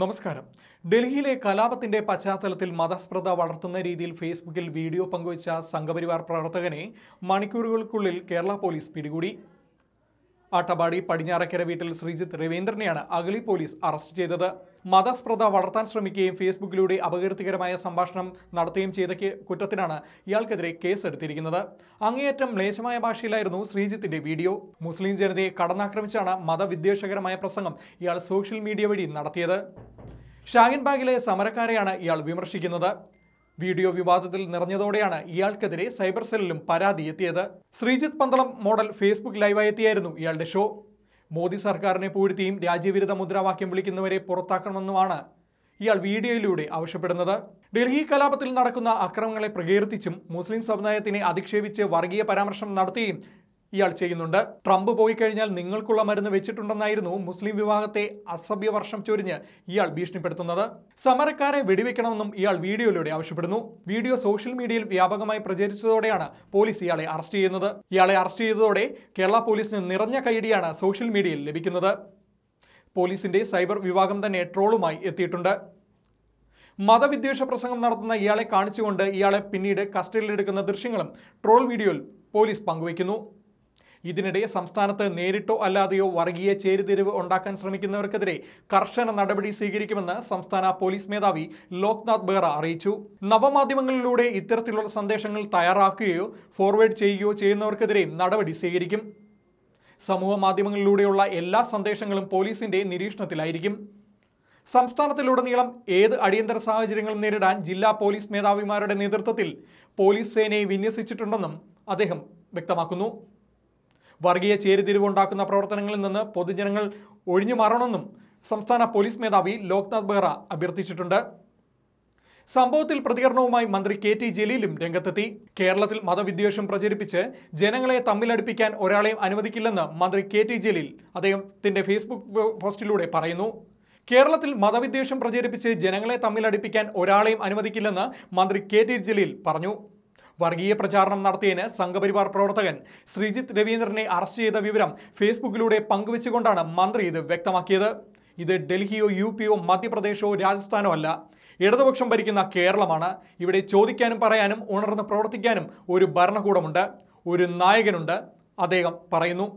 നമസ്കാരം ഡൽഹിയിലെ കലാപത്തിന്റെ പശ്ചാത്തലത്തിൽ മതസ്പൃത വളർത്തുന്ന രീതിയിൽ ഫേസ്ബുക്കിൽ വീഡിയോ പങ്കുവച്ച സംഘപരിവാർ പ്രവർത്തകനെ മണിക്കൂറുകൾക്കുള്ളിൽ കേരള പോലീസ് പിടികൂടി ആട്ടബാടി പടിഞ്ഞാറക്കര വീട്ടിൽ ശ്രീജിത്ത് രവീന്ദ്രനെയാണ് അഗളി പോലീസ് അറസ്റ്റ് ചെയ്തത് മതസ്പ്രത വളർത്താൻ ശ്രമിക്കുകയും ഫേസ്ബുക്കിലൂടെ അപകീർത്തികരമായ സംഭാഷണം നടത്തുകയും ചെയ്ത കുറ്റത്തിനാണ് ഇയാൾക്കെതിരെ കേസെടുത്തിരിക്കുന്നത് അങ്ങേയറ്റം മ്ലേശമായ ഭാഷയിലായിരുന്നു ശ്രീജിത്തിന്റെ വീഡിയോ മുസ്ലിം ജനതയെ കടന്നാക്രമിച്ചാണ് മതവിദ്വേഷകരമായ പ്രസംഗം ഇയാൾ സോഷ്യൽ മീഡിയ വഴി നടത്തിയത് ഷാഹിൻ സമരക്കാരെയാണ് ഇയാൾ വിമർശിക്കുന്നത് വീഡിയോ വിവാദത്തിൽ നിറഞ്ഞതോടെയാണ് ഇയാൾക്കെതിരെ സൈബർ സെല്ലിലും പരാതി എത്തിയത് ശ്രീജിത്ത് പന്തളം മോഡൽ ഫേസ്ബുക്ക് ലൈവായി എത്തിയായിരുന്നു ഇയാളുടെ ഷോ മോദി സർക്കാരിനെ പൂഴ്ത്തിയും രാജ്യവിരുദ്ധ മുദ്രാവാക്യം വിളിക്കുന്നവരെ പുറത്താക്കണമെന്നുമാണ് ഇയാൾ വീഡിയോയിലൂടെ ആവശ്യപ്പെടുന്നത് ഡൽഹി കലാപത്തിൽ നടക്കുന്ന അക്രമങ്ങളെ പ്രകീർത്തിച്ചും മുസ്ലിം സമുദായത്തിനെ അധിക്ഷേപിച്ച് വർഗീയ പരാമർശം നടത്തിയും ഇയാൾ ചെയ്യുന്നുണ്ട് ട്രംപ് പോയി കഴിഞ്ഞാൽ നിങ്ങൾക്കുള്ള മരുന്ന് വെച്ചിട്ടുണ്ടെന്നായിരുന്നു മുസ്ലിം വിവാഹത്തെ അസഭ്യ വർഷം ചൊരിഞ്ഞ് ഇയാൾ ഭീഷണിപ്പെടുത്തുന്നത് സമരക്കാരെ വെടിവെക്കണമെന്നും ഇയാൾ വീഡിയോയിലൂടെ ആവശ്യപ്പെടുന്നു വീഡിയോ സോഷ്യൽ മീഡിയയിൽ വ്യാപകമായി പ്രചരിച്ചതോടെയാണ് പോലീസ് ഇയാളെ അറസ്റ്റ് ചെയ്യുന്നത് ഇയാളെ അറസ്റ്റ് ചെയ്തതോടെ കേരള പോലീസിന് നിറഞ്ഞ കൈയടിയാണ് സോഷ്യൽ മീഡിയയിൽ ലഭിക്കുന്നത് പോലീസിന്റെ സൈബർ വിഭാഗം തന്നെ ട്രോളുമായി എത്തിയിട്ടുണ്ട് മതവിദ്വേഷ പ്രസംഗം നടത്തുന്ന ഇയാളെ കാണിച്ചുകൊണ്ട് ഇയാളെ പിന്നീട് കസ്റ്റഡിയിലെടുക്കുന്ന ദൃശ്യങ്ങളും ട്രോൾ വീഡിയോയിൽ പോലീസ് പങ്കുവയ്ക്കുന്നു ഇതിനിടെ സംസ്ഥാനത്ത് നേരിട്ടോ അല്ലാതെയോ വർഗീയ ചേരുതിരിവ് ഉണ്ടാക്കാൻ ശ്രമിക്കുന്നവർക്കെതിരെ കർശന നടപടി സ്വീകരിക്കുമെന്ന് സംസ്ഥാന പോലീസ് മേധാവി ലോക്നാഥ് ബെഹ്റ അറിയിച്ചു നവമാധ്യമങ്ങളിലൂടെ ഇത്തരത്തിലുള്ള സന്ദേശങ്ങൾ തയ്യാറാക്കുകയോ ഫോർവേഡ് ചെയ്യുകയോ ചെയ്യുന്നവർക്കെതിരെ നടപടി സ്വീകരിക്കും സമൂഹ മാധ്യമങ്ങളിലൂടെയുള്ള എല്ലാ സന്ദേശങ്ങളും പോലീസിന്റെ നിരീക്ഷണത്തിലായിരിക്കും സംസ്ഥാനത്തിലുടനീളം ഏത് അടിയന്തര സാഹചര്യങ്ങളും നേരിടാൻ ജില്ലാ പോലീസ് മേധാവിമാരുടെ നേതൃത്വത്തിൽ പോലീസ് സേനയെ വിന്യസിച്ചിട്ടുണ്ടെന്നും അദ്ദേഹം വ്യക്തമാക്കുന്നു വർഗീയ ചേരിതിരിവുണ്ടാക്കുന്ന പ്രവർത്തനങ്ങളിൽ നിന്ന് പൊതുജനങ്ങൾ ഒഴിഞ്ഞു മാറണമെന്നും സംസ്ഥാന പോലീസ് മേധാവി ലോക്നാഥ് ബെഹ്റ അഭ്യർത്ഥിച്ചിട്ടുണ്ട് സംഭവത്തിൽ പ്രതികരണവുമായി മന്ത്രി കെ ടി ജലീലും രംഗത്തെത്തി കേരളത്തിൽ മതവിദ്വേഷം പ്രചരിപ്പിച്ച് ജനങ്ങളെ തമ്മിലടുപ്പിക്കാൻ ഒരാളെയും അനുവദിക്കില്ലെന്ന് മന്ത്രി കെ ടി ജലീൽ അദ്ദേഹത്തിന്റെ ഫേസ്ബുക്ക് പോസ്റ്റിലൂടെ പറയുന്നു കേരളത്തിൽ മതവിദ്വേഷം പ്രചരിപ്പിച്ച് ജനങ്ങളെ തമ്മിലടിപ്പിക്കാൻ ഒരാളെയും അനുവദിക്കില്ലെന്ന് മന്ത്രി കെ ടി ജലീൽ പറഞ്ഞു വർഗീയ പ്രചാരണം നടത്തിയതിന് സംഘപരിവാർ പ്രവർത്തകൻ ശ്രീജിത്ത് രവീന്ദ്രനെ അറസ്റ്റ് ചെയ്ത വിവരം ഫേസ്ബുക്കിലൂടെ പങ്കുവച്ചുകൊണ്ടാണ് മന്ത്രി ഇത് വ്യക്തമാക്കിയത് ഇത് ഡൽഹിയോ യു പിയോ മധ്യപ്രദേശോ രാജസ്ഥാനോ അല്ല ഇടതുപക്ഷം ഭരിക്കുന്ന കേരളമാണ് ഇവിടെ ചോദിക്കാനും പറയാനും ഉണർന്ന് പ്രവർത്തിക്കാനും ഒരു ഭരണകൂടമുണ്ട് ഒരു നായകനുണ്ട് അദ്ദേഹം പറയുന്നു